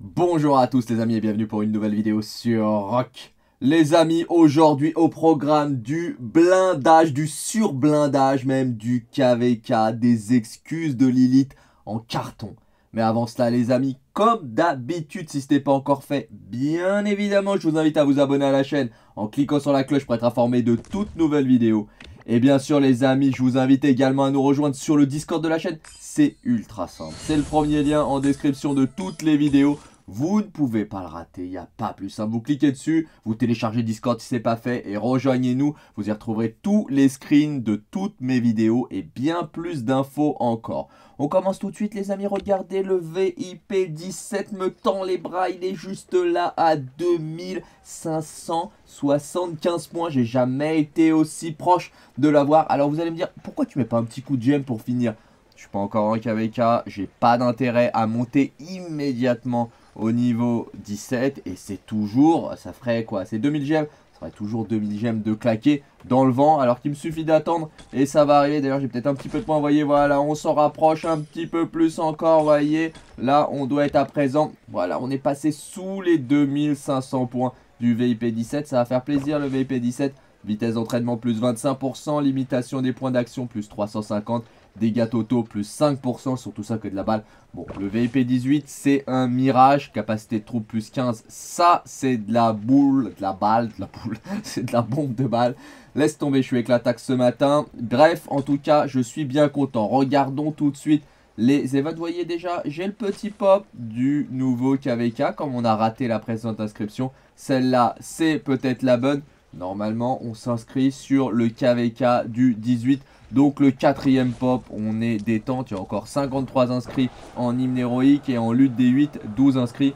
Bonjour à tous les amis et bienvenue pour une nouvelle vidéo sur Rock. Les amis, aujourd'hui au programme du blindage, du surblindage même du KVK, des excuses de Lilith en carton. Mais avant cela, les amis, comme d'habitude, si ce n'est pas encore fait, bien évidemment, je vous invite à vous abonner à la chaîne en cliquant sur la cloche pour être informé de toutes nouvelles vidéos. Et bien sûr, les amis, je vous invite également à nous rejoindre sur le Discord de la chaîne. C'est ultra simple. C'est le premier lien en description de toutes les vidéos. Vous ne pouvez pas le rater, il n'y a pas plus simple. Vous cliquez dessus, vous téléchargez Discord si ce n'est pas fait et rejoignez-nous. Vous y retrouverez tous les screens de toutes mes vidéos et bien plus d'infos encore. On commence tout de suite les amis, regardez le VIP 17 me tend les bras, il est juste là à 2575 points. J'ai jamais été aussi proche de l'avoir. Alors vous allez me dire, pourquoi tu mets pas un petit coup de gemme pour finir je suis pas encore en KVK, j'ai pas d'intérêt à monter immédiatement au niveau 17 et c'est toujours, ça ferait quoi C'est 2000 gemmes Ça ferait toujours 2000 gemmes de claquer dans le vent alors qu'il me suffit d'attendre et ça va arriver. D'ailleurs j'ai peut-être un petit peu de points, voyez, voilà, on s'en rapproche un petit peu plus encore, voyez. Là on doit être à présent, voilà, on est passé sous les 2500 points du VIP 17, ça va faire plaisir le VIP 17. Vitesse d'entraînement plus 25%, limitation des points d'action plus 350 dégâts totaux plus 5%, sur tout ça que de la balle. Bon, le VIP 18, c'est un mirage, capacité de troupe plus 15, ça c'est de la boule, de la balle, de la boule, c'est de la bombe de balle. Laisse tomber, je suis l'attaque ce matin. Bref, en tout cas, je suis bien content. Regardons tout de suite les événements. vous voyez déjà, j'ai le petit pop du nouveau KVK, comme on a raté la précédente inscription. Celle-là, c'est peut-être la bonne. Normalement, on s'inscrit sur le KVK du 18. Donc le quatrième pop, on est détente, il y a encore 53 inscrits en hymne héroïque et en lutte des 8, 12 inscrits.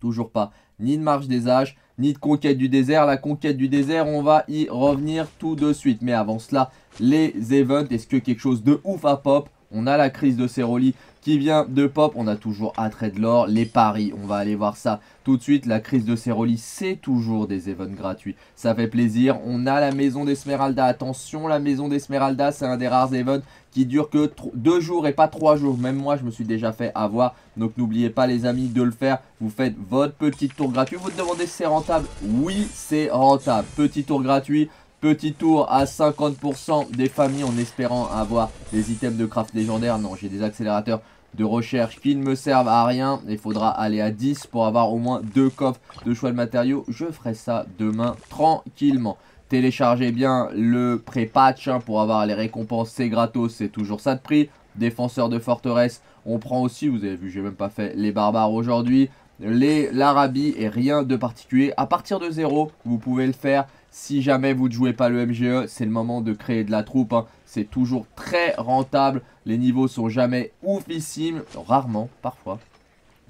Toujours pas ni de marche des âges, ni de conquête du désert. La conquête du désert, on va y revenir tout de suite. Mais avant cela, les events, est-ce que quelque chose de ouf à pop on a la crise de Ceroli qui vient de Pop. On a toujours trait de l'or, les paris, on va aller voir ça tout de suite. La crise de Ceroli, c'est toujours des events gratuits. Ça fait plaisir. On a la maison d'Esmeralda. Attention, la maison d'Esmeralda, c'est un des rares events qui dure que deux jours et pas trois jours. Même moi, je me suis déjà fait avoir. Donc n'oubliez pas les amis de le faire. Vous faites votre petit tour gratuit. Vous vous demandez si c'est rentable. Oui, c'est rentable. Petit tour gratuit. Petit tour à 50% des familles en espérant avoir des items de craft légendaires. Non, j'ai des accélérateurs de recherche qui ne me servent à rien. Il faudra aller à 10 pour avoir au moins deux coffres de choix de matériaux. Je ferai ça demain tranquillement. Téléchargez bien le pré-patch hein, pour avoir les récompenses, c'est gratos, c'est toujours ça de prix. Défenseur de forteresse, on prend aussi, vous avez vu, j'ai même pas fait les barbares aujourd'hui. les L'Arabie et rien de particulier. À partir de zéro, vous pouvez le faire. Si jamais vous ne jouez pas le MGE, c'est le moment de créer de la troupe. Hein. C'est toujours très rentable. Les niveaux sont jamais oufissimes, rarement parfois.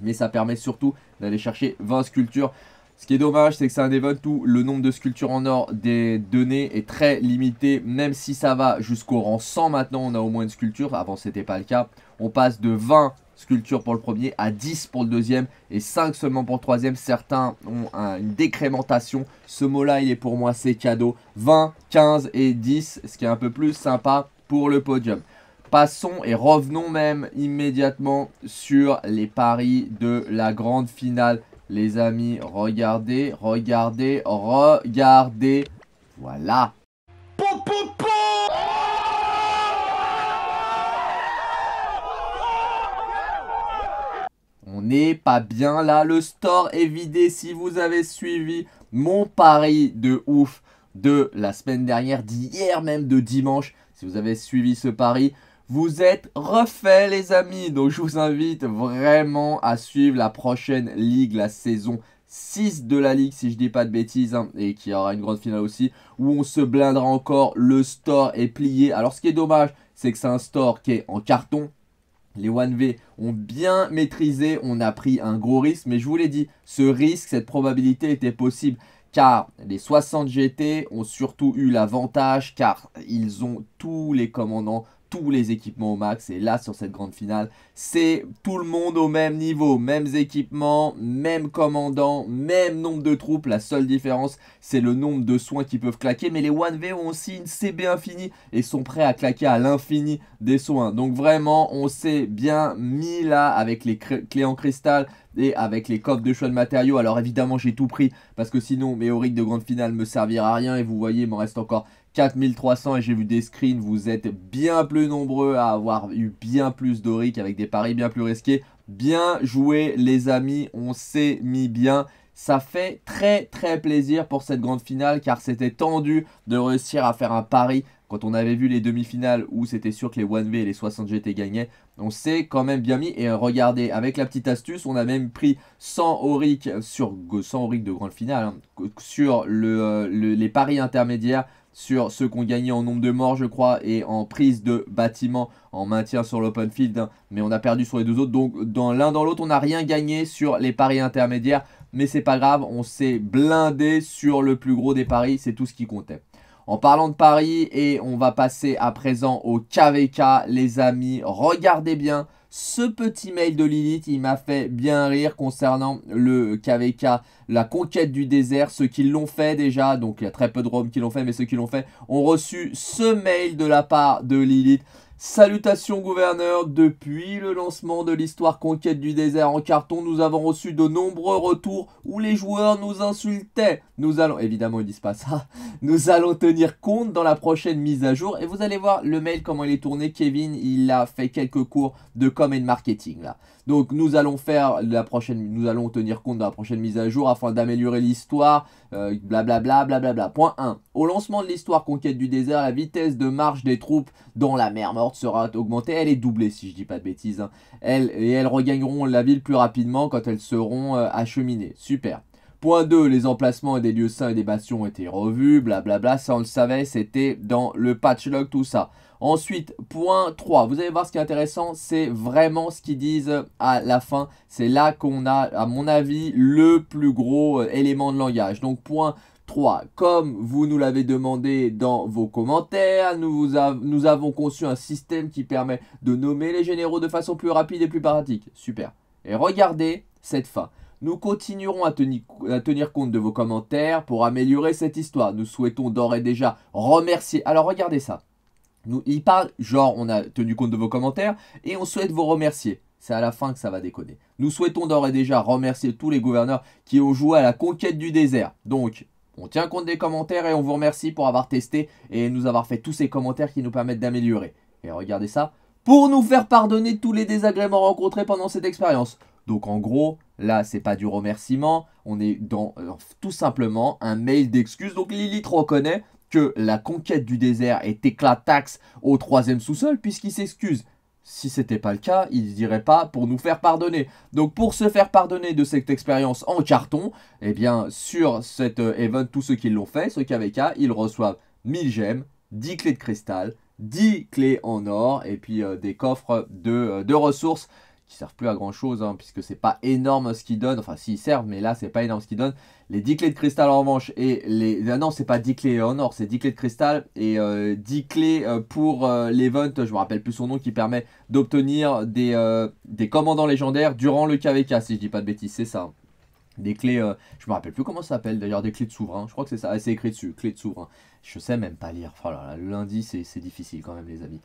Mais ça permet surtout d'aller chercher 20 sculptures. Ce qui est dommage, c'est que c'est un event où le nombre de sculptures en or des données est très limité. Même si ça va jusqu'au rang 100 maintenant, on a au moins une sculpture. Avant, n'était pas le cas. On passe de 20 sculpture pour le premier, à 10 pour le deuxième et 5 seulement pour le troisième. Certains ont une décrémentation. Ce mot-là, il est pour moi, c'est cadeau. 20, 15 et 10, ce qui est un peu plus sympa pour le podium. Passons et revenons même immédiatement sur les paris de la grande finale. Les amis, regardez, regardez, regardez. Voilà, n'est pas bien là. Le store est vidé. Si vous avez suivi mon pari de ouf de la semaine dernière, d'hier même, de dimanche, si vous avez suivi ce pari, vous êtes refait les amis. Donc je vous invite vraiment à suivre la prochaine ligue, la saison 6 de la ligue si je dis pas de bêtises hein, et qui aura une grande finale aussi où on se blindera encore le store est plié alors ce qui est dommage c'est que c'est un store qui est en carton les 1V ont bien maîtrisé, on a pris un gros risque, mais je vous l'ai dit, ce risque, cette probabilité était possible car les 60 GT ont surtout eu l'avantage car ils ont tous les commandants tous les équipements au max. Et là, sur cette grande finale, c'est tout le monde au même niveau. Mêmes équipements, même commandant, même nombre de troupes. La seule différence, c'est le nombre de soins qui peuvent claquer. Mais les 1V ont aussi une CB infinie et sont prêts à claquer à l'infini des soins. Donc vraiment, on s'est bien mis là avec les clés en cristal et avec les coffres de choix de matériaux. Alors évidemment, j'ai tout pris parce que sinon, mes oriques de grande finale me servira à rien. Et vous voyez, il m'en reste encore 4300 et j'ai vu des screens, vous êtes bien plus nombreux à avoir eu bien plus d'Oric avec des paris bien plus risqués. Bien joué les amis, on s'est mis bien. Ça fait très très plaisir pour cette grande finale car c'était tendu de réussir à faire un pari quand on avait vu les demi-finales où c'était sûr que les 1V et les 60 GT gagnaient, on s'est quand même bien mis. Et regardez, avec la petite astuce, on a même pris 100 Auric sur 100 Auric de grande finale hein, sur euh, les paris intermédiaires sur ce qu'on gagnait en nombre de morts, je crois, et en prise de bâtiment, en maintien sur l'open field. Hein. mais on a perdu sur les deux autres. Donc, dans l'un dans l'autre, on n'a rien gagné sur les paris intermédiaires. Mais c'est pas grave, on s'est blindé sur le plus gros des paris. C'est tout ce qui comptait. En parlant de paris, et on va passer à présent au KVK, les amis. Regardez bien ce petit mail de Lilith, il m'a fait bien rire concernant le KVK, la conquête du désert. Ceux qui l'ont fait déjà, donc il y a très peu de Roms qui l'ont fait, mais ceux qui l'ont fait ont reçu ce mail de la part de Lilith. Salutations gouverneur, depuis le lancement de l'histoire conquête du désert en carton, nous avons reçu de nombreux retours où les joueurs nous insultaient. Nous allons, évidemment ils disent pas ça, nous allons tenir compte dans la prochaine mise à jour et vous allez voir le mail comment il est tourné, Kevin il a fait quelques cours de com et de marketing là. Donc nous allons faire la prochaine, nous allons tenir compte de la prochaine mise à jour afin d'améliorer l'histoire, blablabla, euh, blablabla. Point 1. Au lancement de l'histoire conquête du désert, la vitesse de marche des troupes dans la mer morte sera augmentée. Elle est doublée si je dis pas de bêtises. Hein. et elles regagneront la ville plus rapidement quand elles seront euh, acheminées. Super. Point 2, les emplacements des lieux saints et des bastions ont été revus, blablabla, ça on le savait, c'était dans le patch tout ça. Ensuite, point 3, vous allez voir ce qui est intéressant, c'est vraiment ce qu'ils disent à la fin. C'est là qu'on a, à mon avis, le plus gros euh, élément de langage. Donc, point 3. Comme vous nous l'avez demandé dans vos commentaires, nous, nous, avons conçu un système qui permet de nommer les généraux de façon plus rapide et plus pratique. Super. Et regardez cette fin. Nous continuerons à, tenir, compte de vos commentaires pour améliorer cette histoire. Nous souhaitons d'ores et déjà remercier... Alors regardez ça. Nous, il parle, genre on a tenu compte de vos commentaires et on souhaite vous remercier. C'est à la fin que ça va déconner. Nous souhaitons d'ores et déjà remercier tous les gouverneurs qui ont joué à la conquête du désert. Donc, on tient compte des commentaires et on vous remercie pour avoir testé et nous avoir fait tous ces commentaires qui nous permettent d'améliorer. Et regardez ça, pour nous faire pardonner tous les désagréments rencontrés pendant cette expérience. Donc en gros, Là, c'est pas du remerciement, on est dans euh, tout simplement un mail d'excuse. Donc Lilith reconnaît que la conquête du désert est taxe au troisième sous-sol puisqu'il s'excuse. Si c'était pas le cas, il dirait pas pour nous faire pardonner. Donc pour se faire pardonner de cette expérience en carton, eh bien sur cet euh, event, tous ceux qui l'ont fait, ce KVK, ils reçoivent 1000 gemmes, 10 clés de cristal, 10 clés en or et puis euh, des coffres de, de ressources qui servent plus à grand chose, hein, puisque c'est pas énorme ce qu'ils donnent. Enfin, s'ils servent, mais là, c'est pas énorme ce qu'ils donnent. Les 10 clés de cristal en revanche, et les. Ah non, c'est pas 10 clés en or, c'est 10 clés de cristal et 10 euh, clés euh, pour euh, l'event, je me rappelle plus son nom, qui permet d'obtenir des, des commandants légendaires durant le KVK, si je dis pas de bêtises, c'est ça. Hein des clés, euh, je me rappelle plus comment ça s'appelle d'ailleurs, des clés de souverain, je crois que c'est ça, c'est écrit dessus, clés de souverain, je sais même pas lire, oh le lundi c'est difficile quand même les amis.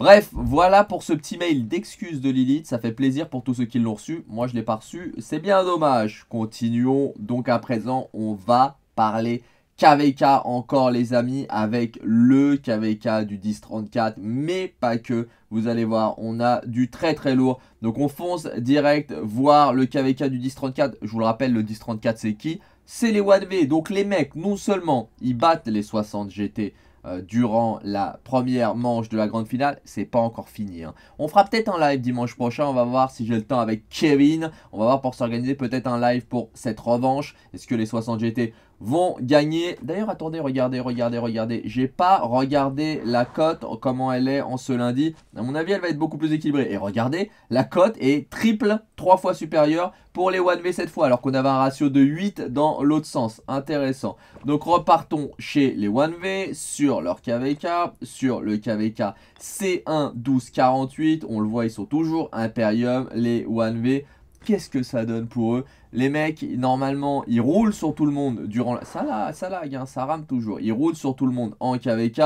Bref, voilà pour ce petit mail d'excuses de Lilith, ça fait plaisir pour tous ceux qui l'ont reçu, moi je l'ai pas reçu, c'est bien dommage, continuons donc à présent, on va parler KVK encore les amis avec le KVK du 1034 mais pas que vous allez voir on a du très très lourd donc on fonce direct voir le KVK du 1034 je vous le rappelle le 10-34 c'est qui c'est les 1V donc les mecs non seulement ils battent les 60 GT euh, durant la première manche de la grande finale, c'est pas encore fini. Hein. On fera peut-être un live dimanche prochain, on va voir si j'ai le temps avec Kevin. On va voir pour s'organiser peut-être un live pour cette revanche. Est-ce que les 60 GT vont gagner. D'ailleurs, attendez, regardez, regardez, regardez. J'ai pas regardé la cote, comment elle est en ce lundi. À mon avis, elle va être beaucoup plus équilibrée. Et regardez, la cote est triple, trois fois supérieure pour les 1V cette fois, alors qu'on avait un ratio de 8 dans l'autre sens. Intéressant. Donc repartons chez les 1V, sur leur KVK, sur le KVK C1-12-48. On le voit, ils sont toujours Imperium, les 1V qu'est-ce que ça donne pour eux Les mecs, normalement, ils roulent sur tout le monde durant la... Ça là, ça lag, hein, ça rame toujours. Ils roulent sur tout le monde en KVK,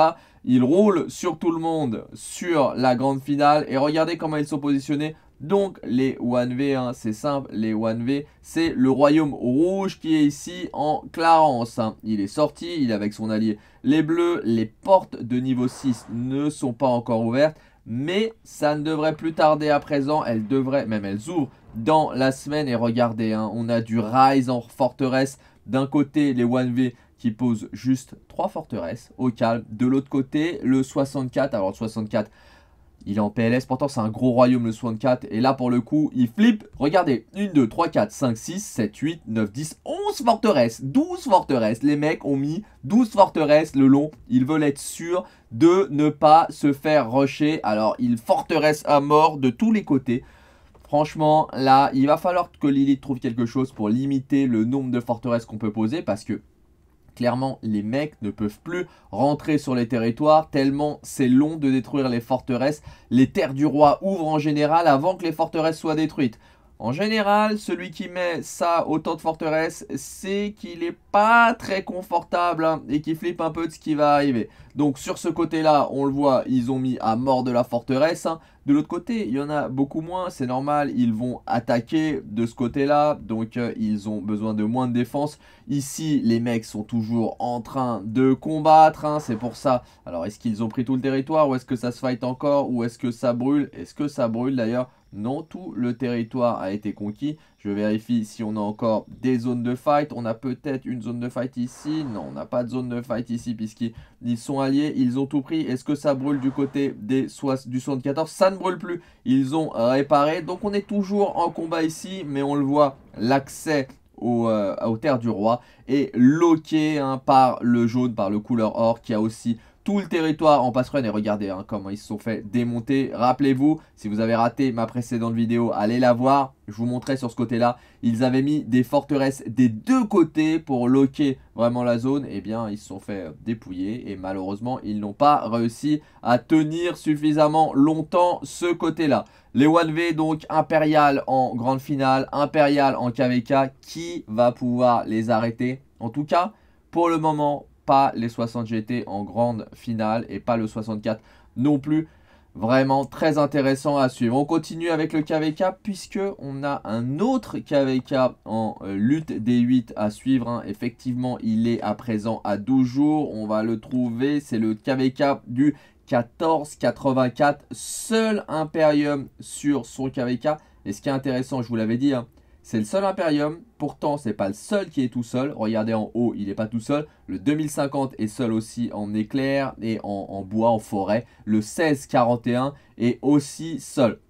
ils roulent sur tout le monde sur la grande finale. Et regardez comment ils sont positionnés. Donc les 1V, hein, c'est simple, les 1V, c'est le royaume rouge qui est ici en Clarence. Hein. Il est sorti, il est avec son allié les bleus, les portes de niveau 6 ne sont pas encore ouvertes mais ça ne devrait plus tarder à présent, elles devraient, même elles ouvrent dans la semaine. Et regardez, hein, on a du Rise en forteresse. D'un côté, les 1V qui posent juste 3 forteresses au calme. De l'autre côté, le 64. Alors, le 64, il est en PLS. Pourtant, c'est un gros royaume, le 64. Et là, pour le coup, il flippe. Regardez, 1, 2, 3, 4, 5, 6, 7, 8, 9, 10, 11 forteresses. 12 forteresses. Les mecs ont mis 12 forteresses le long. Ils veulent être sûrs de ne pas se faire rusher. Alors, il forteresse à mort de tous les côtés. Franchement, là, il va falloir que Lilith trouve quelque chose pour limiter le nombre de forteresses qu'on peut poser parce que clairement, les mecs ne peuvent plus rentrer sur les territoires tellement c'est long de détruire les forteresses. Les terres du roi ouvrent en général avant que les forteresses soient détruites. En général, celui qui met ça autant de forteresse, c'est qu'il n'est pas très confortable hein, et qu'il flippe un peu de ce qui va arriver. Donc sur ce côté-là, on le voit, ils ont mis à mort de la forteresse. Hein. De l'autre côté, il y en a beaucoup moins, c'est normal, ils vont attaquer de ce côté-là, donc euh, ils ont besoin de moins de défense. Ici, les mecs sont toujours en train de combattre, hein, c'est pour ça. Alors, est-ce qu'ils ont pris tout le territoire, ou est-ce que ça se fight encore, ou est-ce que ça brûle Est-ce que ça brûle d'ailleurs non, tout le territoire a été conquis. Je vérifie si on a encore des zones de fight. On a peut-être une zone de fight ici. Non, on n'a pas de zone de fight ici puisqu'ils sont alliés. Ils ont tout pris. Est-ce que ça brûle du côté des du 74 Ça ne brûle plus. Ils ont réparé. Donc on est toujours en combat ici. Mais on le voit, l'accès euh, aux, terres du roi est loqué hein, par le jaune, par le couleur or qui a aussi tout le territoire en passerelle. Et regardez hein, comment ils se sont fait démonter. Rappelez-vous, si vous avez raté ma précédente vidéo, allez la voir. Je vous montrais sur ce côté-là. Ils avaient mis des forteresses des deux côtés pour loquer vraiment la zone. Et eh bien, ils se sont fait euh, dépouiller. Et malheureusement, ils n'ont pas réussi à tenir suffisamment longtemps ce côté-là. Les 1V, donc, Impérial en grande finale, Impérial en KVK. Qui va pouvoir les arrêter En tout cas... Pour le moment, pas les 60 GT en grande finale et pas le 64 non plus. Vraiment très intéressant à suivre. On continue avec le KVK puisque on a un autre KVK en euh, lutte des 8 à suivre. Hein. Effectivement, il est à présent à 12 jours. On va le trouver. C'est le KVK du 84 Seul Imperium sur son KVK. Et ce qui est intéressant, je vous l'avais dit, hein, c'est le seul Imperium, pourtant c'est pas le seul qui est tout seul. Regardez en haut, il n'est pas tout seul. Le 2050 est seul aussi en éclair et en, bois, en forêt. Le 1641 est aussi seul.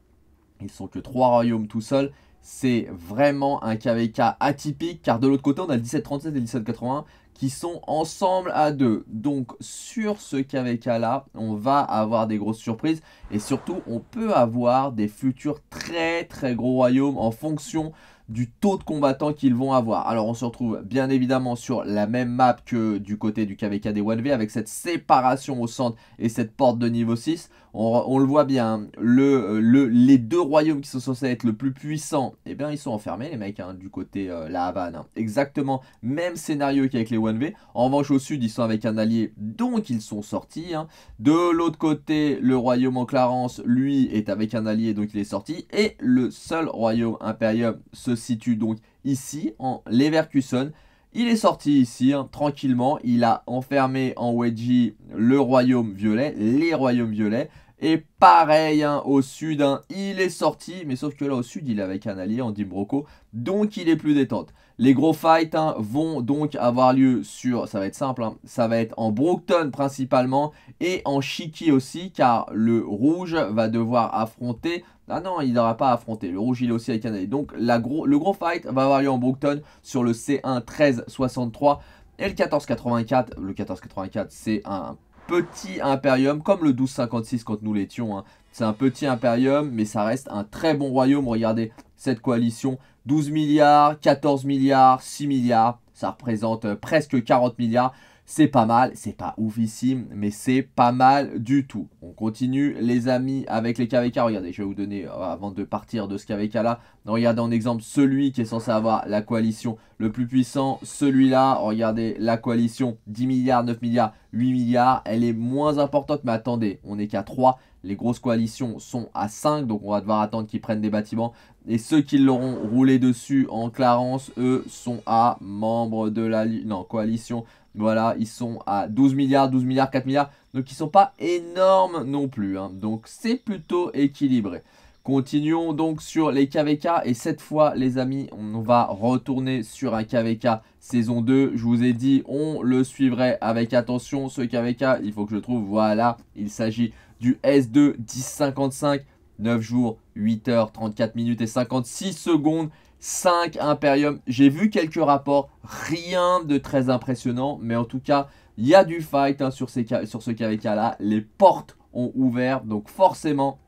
Ils sont que trois royaumes tout seuls. C'est vraiment un KVK atypique car de l'autre côté on a le 1737 et le 1781 qui sont ensemble à deux. Donc sur ce KVK là, on va avoir des grosses surprises et surtout on peut avoir des futurs très très gros royaumes en fonction du taux de combattants qu'ils vont avoir. Alors on se retrouve bien évidemment sur la même map que du côté du KVK des 1V avec cette séparation au centre et cette porte de niveau 6. On, le voit bien, hein, euh, les deux royaumes qui sont censés être le plus puissants, eh bien ils sont enfermés les mecs hein, du côté euh, La Havane. Hein. Exactement, même scénario qu'avec les 1V. En revanche au sud ils sont avec un allié donc ils sont sortis. De l'autre côté le royaume en Clarence lui est avec un allié donc il est sorti. Et le seul royaume impérium se situe donc ici, en Leverkusen. Il est sorti ici, hein, tranquillement. Il a enfermé en wedgie le royaume violet, les royaumes violets. Et pareil, hein, au sud, hein, il est sorti. Mais sauf que là, au sud, il est avec un allié en Dimbroco. Donc, il est plus détente. Les gros fights hein, vont donc avoir lieu sur, ça va être simple, hein, ça va être en Brookton principalement et en Chiki aussi car le rouge va devoir affronter ah non, il n'aura pas affronté. Le rouge, il est aussi avec un A. Donc, la le gros fight va avoir lieu en Brookton sur le C1 13 63 et le 1484. Le 1484, c'est un petit impérium, comme le 1256 quand nous l'étions. Hein. C'est un petit impérium, mais ça reste un très bon royaume. Regardez cette coalition, 12 milliards, 14 milliards, 6 milliards. Ça représente euh, presque 40 milliards. C'est pas mal, c'est pas oufissime, mais c'est pas mal du tout. On continue, les amis, avec les KVK. Regardez, je vais vous donner, euh, avant de partir de ce KVK là, regardez en exemple celui qui est censé avoir la coalition le plus puissant, celui-là. Regardez la coalition 10 milliards, 9 milliards, 8 milliards. Elle est moins importante, mais attendez, on n'est qu'à 3. Les grosses coalitions sont à 5, donc on va devoir attendre qu'ils prennent des bâtiments. Et ceux qui l'auront roulé dessus en Clarence, eux, sont à membres de la non, coalition voilà, ils sont à 12 milliards, 12 milliards, 4 milliards. Donc ils ne sont pas énormes non plus. Hein. Donc c'est plutôt équilibré. Continuons donc sur les KVK. Et cette fois, les amis, on va retourner sur un KVK saison 2. Je vous ai dit, on le suivrait avec attention. Ce KVK, il faut que je trouve. Voilà, il s'agit du S2 1055. 9 jours, 8 h 34 minutes et 56 secondes. 5 Imperium. J'ai vu quelques rapports, rien de très impressionnant, mais en tout cas, il y a du fight hein, sur, ces, sur ce KVK-là. Les portes ont ouvert, donc forcément,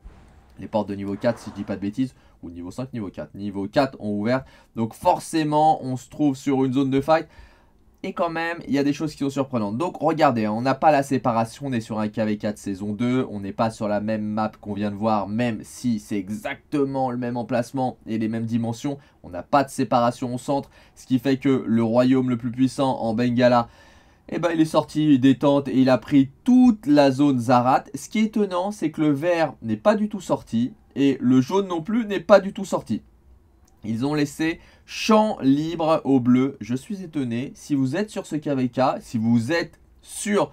les portes de niveau 4, si je dis pas de bêtises, ou niveau 5, niveau 4. Niveau 4 ont ouvert, donc forcément, on se trouve sur une zone de fight et quand même, il y a des choses qui sont surprenantes. Donc regardez, hein, on n'a pas la séparation, on est sur un KV4 saison 2, on n'est pas sur la même map qu'on vient de voir, même si c'est exactement le même emplacement et les mêmes dimensions, on n'a pas de séparation au centre, ce qui fait que le royaume le plus puissant en Bengala, eh ben, il est sorti des tentes et il a pris toute la zone Zarat. Ce qui est étonnant, c'est que le vert n'est pas du tout sorti et le jaune non plus n'est pas du tout sorti. Ils ont laissé Champ libre au bleu. Je suis étonné. Si vous êtes sur ce KVK, si vous êtes sur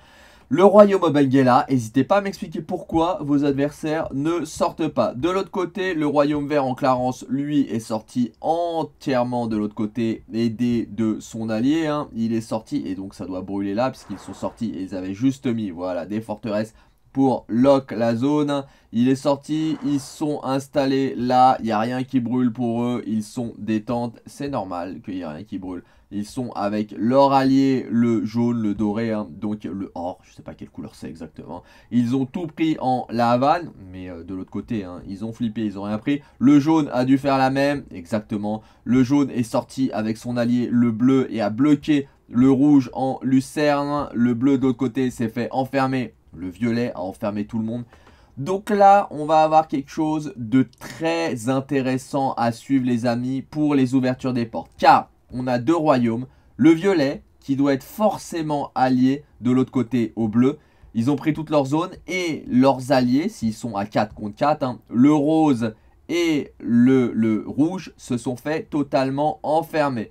le Royaume Benguela, n'hésitez pas à m'expliquer pourquoi vos adversaires ne sortent pas. De l'autre côté, le Royaume Vert en Clarence, lui, est sorti entièrement de l'autre côté, aidé de son allié. Hein. Il est sorti, et donc ça doit brûler là, puisqu'ils sont sortis et ils avaient juste mis voilà, des forteresses pour lock la zone. Il est sorti, ils sont installés là, il n'y a rien qui brûle pour eux, ils sont détente, c'est normal qu'il n'y a rien qui brûle. Ils sont avec leur allié, le jaune, le doré, hein, donc le or, je ne sais pas quelle couleur c'est exactement. Ils ont tout pris en la Havane, mais euh, de l'autre côté, hein, ils ont flippé, ils n'ont rien pris. Le jaune a dû faire la même, exactement. Le jaune est sorti avec son allié, le bleu, et a bloqué le rouge en lucerne. Le bleu de l'autre côté s'est fait enfermer le violet a enfermé tout le monde. Donc là, on va avoir quelque chose de très intéressant à suivre les amis pour les ouvertures des portes. Car on a deux royaumes, le violet qui doit être forcément allié de l'autre côté au bleu. Ils ont pris toute leur zone et leurs alliés, s'ils sont à 4 contre 4, hein, le rose et le, le rouge se sont fait totalement enfermer.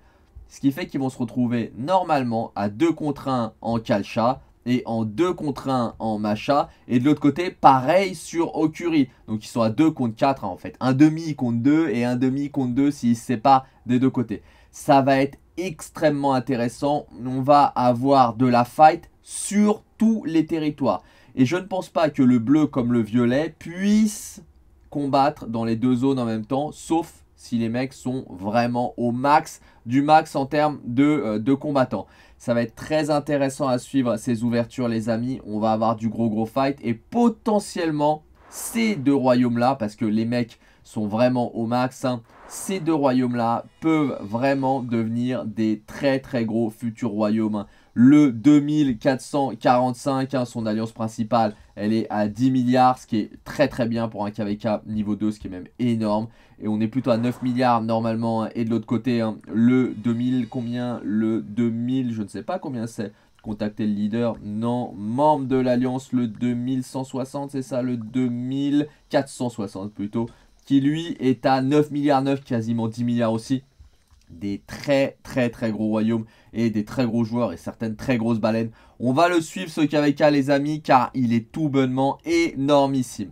Ce qui fait qu'ils vont se retrouver normalement à 2 contre 1 en calcha et en 2 contre 1 en Macha. Et de l'autre côté, pareil sur Okuri. Donc ils sont à 2 contre 4 hein, en fait. Un demi contre 2 et un demi contre 2 s'ils se séparent des deux côtés. Ça va être extrêmement intéressant. On va avoir de la fight sur tous les territoires. Et je ne pense pas que le bleu comme le violet puisse combattre dans les deux zones en même temps, sauf si les mecs sont vraiment au max du max en termes euh, de, combattants. Ça va être très intéressant à suivre ces ouvertures les amis. On va avoir du gros gros fight et potentiellement ces deux royaumes là parce que les mecs sont vraiment au max. Hein, ces deux royaumes là peuvent vraiment devenir des très très gros futurs royaumes hein le 2445, hein, son alliance principale, elle est à 10 milliards, ce qui est très très bien pour un KVK niveau 2, ce qui est même énorme. Et on est plutôt à 9 milliards normalement, hein. et de l'autre côté, hein, le 2000, combien Le 2000, je ne sais pas combien c'est. contacter le leader, non, membre de l'alliance, le 2160, c'est ça, le 2460 plutôt, qui lui est à 9 milliards 9, quasiment 10 milliards aussi des très très très gros royaumes et des très gros joueurs et certaines très grosses baleines. On va le suivre ce KVK les amis car il est tout bonnement énormissime.